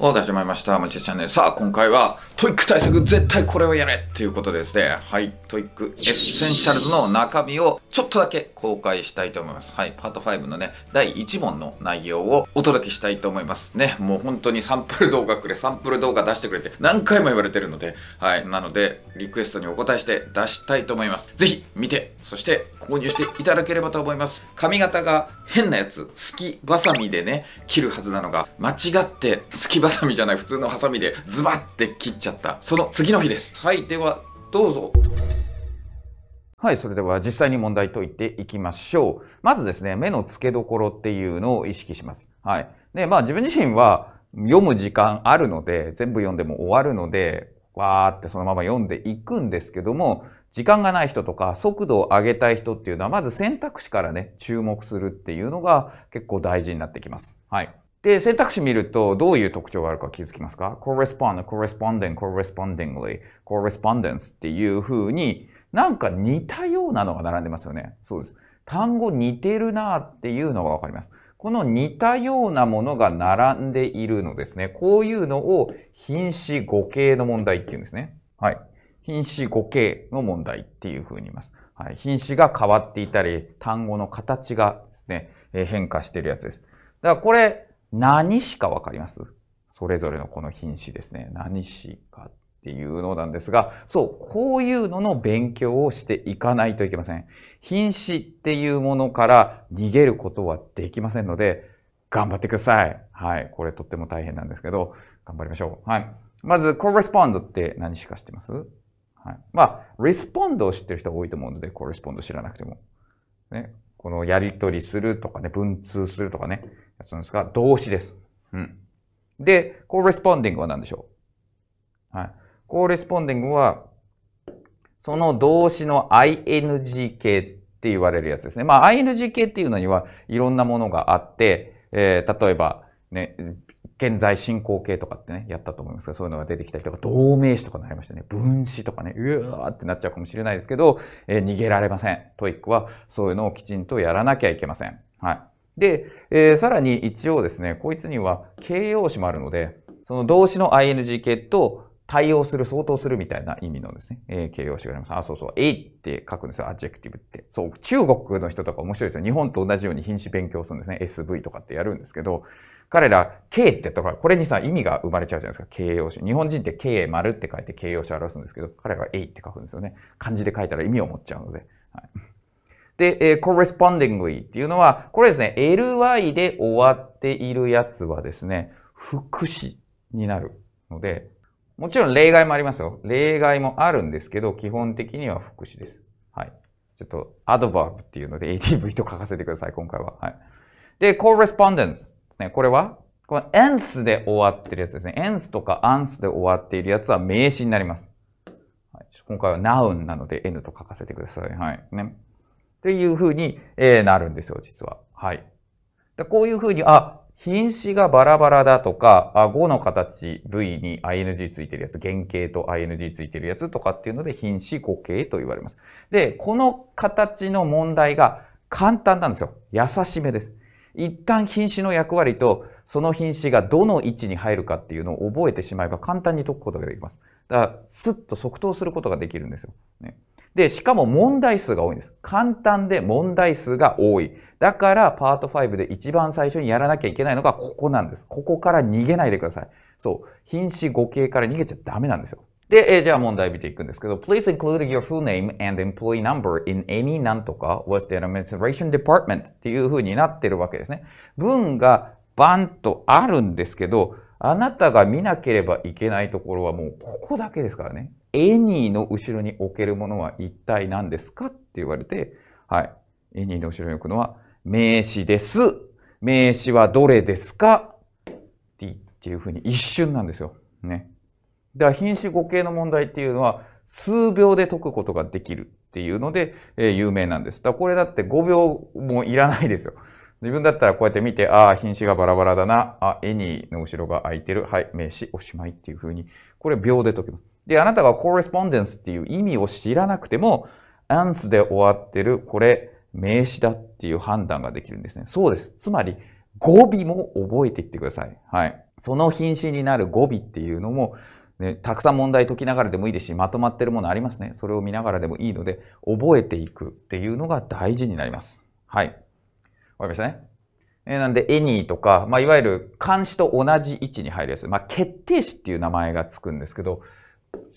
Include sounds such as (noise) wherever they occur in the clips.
お、始まりました。まちチャンネル。さあ、今回は、トイック対策、絶対これをやれっていうことですね。はい、トイックエッセンシャルズの中身をちょっとだけ公開したいと思います。はい、パート5のね、第1問の内容をお届けしたいと思います。ね、もう本当にサンプル動画くれ、サンプル動画出してくれて何回も言われてるので、はい、なので、リクエストにお答えして出したいと思います。ぜひ、見て、そして、購入していただければと思います。髪型が変なやつ、好きバサミでね、切るはずなのが、間違って、好きばサミじゃない普通のハサミでズバッて切っちゃった。その次の日です。はい、ではどうぞ。はい、それでは実際に問題解いていきましょう。まずですね、目の付けどころっていうのを意識します。はい。で、まあ自分自身は読む時間あるので、全部読んでも終わるので、わーってそのまま読んでいくんですけども、時間がない人とか速度を上げたい人っていうのは、まず選択肢からね、注目するっていうのが結構大事になってきます。はい。で、選択肢見るとどういう特徴があるか気づきますか ?correspond, corresponding, correspondingly, correspondence っていう風になんか似たようなのが並んでますよね。そうです。単語似てるなっていうのがわかります。この似たようなものが並んでいるのですね。こういうのを品詞語形の問題っていうんですね。はい。品詞語形の問題っていう風に言います。はい。品詞が変わっていたり、単語の形がですね、変化してるやつです。だからこれ、何しかわかりますそれぞれのこの品詞ですね。何しかっていうのなんですが、そう、こういうのの勉強をしていかないといけません。品詞っていうものから逃げることはできませんので、頑張ってください。はい。これとっても大変なんですけど、頑張りましょう。はい。まず、correspond って何しか知ってますはい。まあ、respond を知ってる人多いと思うので、correspond 知らなくても。ね。このやり取りするとかね、文通するとかね、やつなんですが、動詞です。うん。で、コーレスポンディングは何でしょうはい。コーレスポンディングは、その動詞の ing 形って言われるやつですね。まあ、ing 形っていうのにはいろんなものがあって、えー、例えば、ね、現在進行形とかってね、やったと思いますが、そういうのが出てきたりとか、同名詞とかになりましたね。分詞とかね、うわーってなっちゃうかもしれないですけど、えー、逃げられません。トイックはそういうのをきちんとやらなきゃいけません。はい。で、えー、さらに一応ですね、こいつには形容詞もあるので、その動詞の ing 形と対応する、相当するみたいな意味のですね、えー、形容詞があります。あ、そうそう、えいって書くんですよ、アジェクティブって。そう、中国の人とか面白いですよ。日本と同じように品詞勉強するんですね。SV とかってやるんですけど、彼ら、K ってとか、これにさ、意味が生まれちゃうじゃないですか、形容詞。日本人って K 丸って書いて形容詞を表すんですけど、彼らはいって書くんですよね。漢字で書いたら意味を持っちゃうので。はいで、えー、correspondingly っていうのは、これですね、ly で終わっているやつはですね、副詞になるので、もちろん例外もありますよ。例外もあるんですけど、基本的には副詞です。はい。ちょっと、アドバーブっていうので ADV と書かせてください、今回は。はい。で、correspondence ですね。これは、この e n s で終わってるやつですね。e n ス s とか ans で終わっているやつは名詞になります。はい、今回は noun なので n と書かせてください。はい。ね。っていうふうに、えなるんですよ、実は。はい。だこういうふうに、あ、品詞がバラバラだとか、あ語の形、V に ING ついてるやつ、原型と ING ついてるやつとかっていうので、品詞語形と言われます。で、この形の問題が簡単なんですよ。優しめです。一旦品詞の役割と、その品詞がどの位置に入るかっていうのを覚えてしまえば簡単に解くことができます。だから、スッと即答することができるんですよ。ねで、しかも問題数が多いんです。簡単で問題数が多い。だから、パート5で一番最初にやらなきゃいけないのがここなんです。ここから逃げないでください。そう。品詞語形から逃げちゃダメなんですよ。で、えじゃあ問題見ていくんですけど、Please include your full name and employee number in any なんとか was the administration department っていう風になってるわけですね。文がバンとあるんですけど、あなたが見なければいけないところはもうここだけですからね。エニーの後ろに置けるものは一体何ですかって言われて、はい。エニーの後ろに置くのは名詞です。名詞はどれですかっていうふうに一瞬なんですよ。ね。だから品詞語形の問題っていうのは数秒で解くことができるっていうので、えー、有名なんです。だからこれだって5秒もいらないですよ。自分だったらこうやって見て、ああ、品詞がバラバラだな。あ、エニーの後ろが空いてる。はい、名詞おしまいっていうふうに、これ秒で解きます。で、あなたがコレスポンデンスっていう意味を知らなくても、アンスで終わってる、これ、名詞だっていう判断ができるんですね。そうです。つまり、語尾も覚えていってください。はい。その品詞になる語尾っていうのも、ね、たくさん問題解きながらでもいいですし、まとまってるものありますね。それを見ながらでもいいので、覚えていくっていうのが大事になります。はい。わかりましたね。えなんで、エニーとか、まあ、いわゆる漢詞と同じ位置に入るやつ。まあ、決定詞っていう名前がつくんですけど、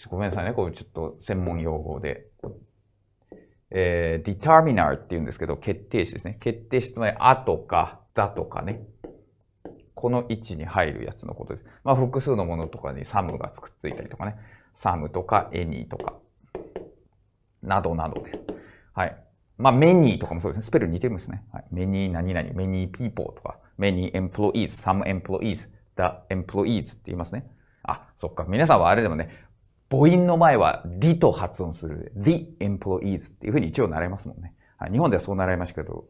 ごめんなさいね、これちょっと専門用語で。えー、determiner っていうんですけど、決定詞ですね。決定詞とないあとか、だとかね。この位置に入るやつのことです。まあ、複数のものとかにサムがくっついたりとかね。サムとか、エニーとか、などなどです。はい。まあ、メニーとかもそうですね。スペル似てるんですね。はい、メニー何々、メニーピーポーとか、メニーエンプロイーズ、サムエンプロイーズ、the employees って言いますね。あ、そっか。皆さんはあれでもね、母音の前は the と発音する the employees っていうふうに一応習いますもんね。日本ではそう習いましたけど、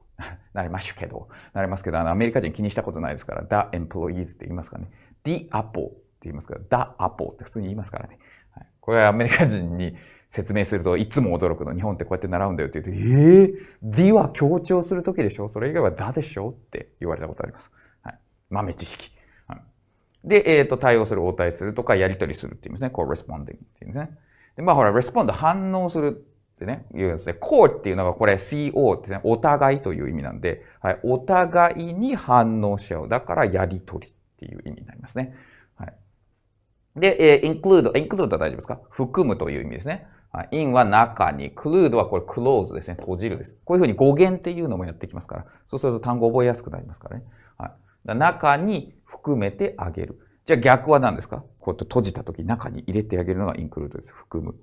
な (laughs) いましたけど、ないますけど、あの、アメリカ人気にしたことないですから、the employees って言いますかね。the apple って言いますから、the apple って普通に言いますからね。はい、これはアメリカ人に説明するといつも驚くの。日本ってこうやって習うんだよって言うと、えぇ、ー、the は強調するときでしょそれ以外は the でしょって言われたことあります。はい。豆知識。で、えっ、ー、と、対応する、応対するとか、やり取りするって言いますね。こう、responding って言うんですね。で、まあほら、respond 反応するってね、言うんですね。こうっていうのが、これ CO ってね、お互いという意味なんで、はい、お互いに反応し合う。だから、やり取りっていう意味になりますね。はい。で、えー、include、include は大丈夫ですか含むという意味ですね。in は中に、clude はこれ close ですね。閉じるです。こういうふうに語源っていうのもやってきますから。そうすると単語覚えやすくなりますからね。はい、中に含めてあげる。じゃあ逆は何ですかこうやって閉じた時中に入れてあげるのがインクルードです。含む。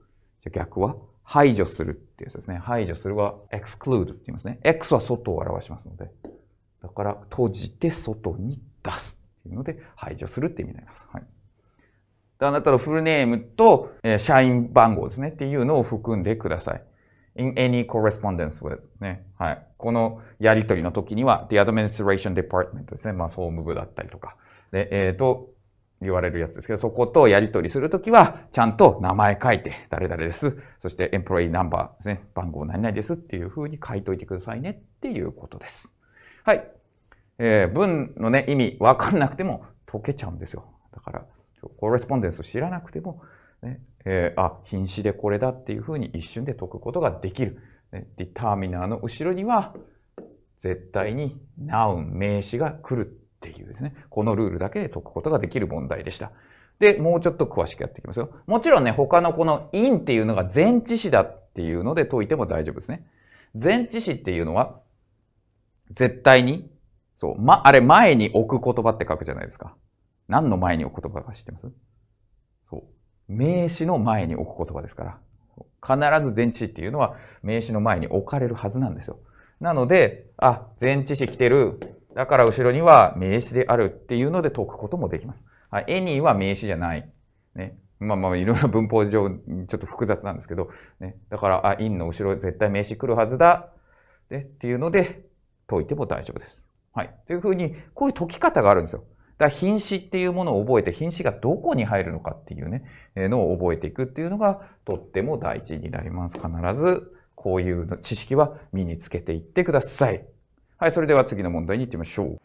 じゃあ逆は排除するっていうやつですね。排除するは exclude って言いますね。x は外を表しますので。だから閉じて外に出すっていうので排除するって意味になります。はい。あなたのフルネームと、え社員番号ですねっていうのを含んでください。in any correspondence with ね。はい。このやりとりの時には the administration department ですね。まあ総務部だったりとか。で、えっ、ー、と、言われるやつですけど、そことやり取りするときは、ちゃんと名前書いて、誰々です。そして、エンプロイナンバーですね。番号何々ですっていうふうに書いといてくださいねっていうことです。はい。えー、文のね、意味わかんなくても解けちゃうんですよ。だから、コレスポンデンス知らなくても、ね、えー、あ、品詞でこれだっていうふうに一瞬で解くことができる。ね、ディターミナーの後ろには、絶対にナウン、名詞が来るっていうですね、このルールだけで解くことができる問題でした。で、もうちょっと詳しくやっていきますよ。もちろんね、他のこの因っていうのが前置詞だっていうので解いても大丈夫ですね。前置詞っていうのは、絶対に、そう、ま、あれ前に置く言葉って書くじゃないですか。何の前に置く言葉か知ってますそう。名詞の前に置く言葉ですから。必ず前置詞っていうのは名詞の前に置かれるはずなんですよ。なので、あ、前置詞来てる、だから後ろには名詞であるっていうので解くこともできます。はい、any は名詞じゃない。ね。まあまあいろんな文法上ちょっと複雑なんですけど、ね。だから、あ、in の後ろ絶対名詞来るはずだ。ね。っていうので解いても大丈夫です。はい。というふうに、こういう解き方があるんですよ。だから品詞っていうものを覚えて、品詞がどこに入るのかっていうね、のを覚えていくっていうのがとっても大事になります。必ずこういう知識は身につけていってください。はい、それでは次の問題に行ってみましょう。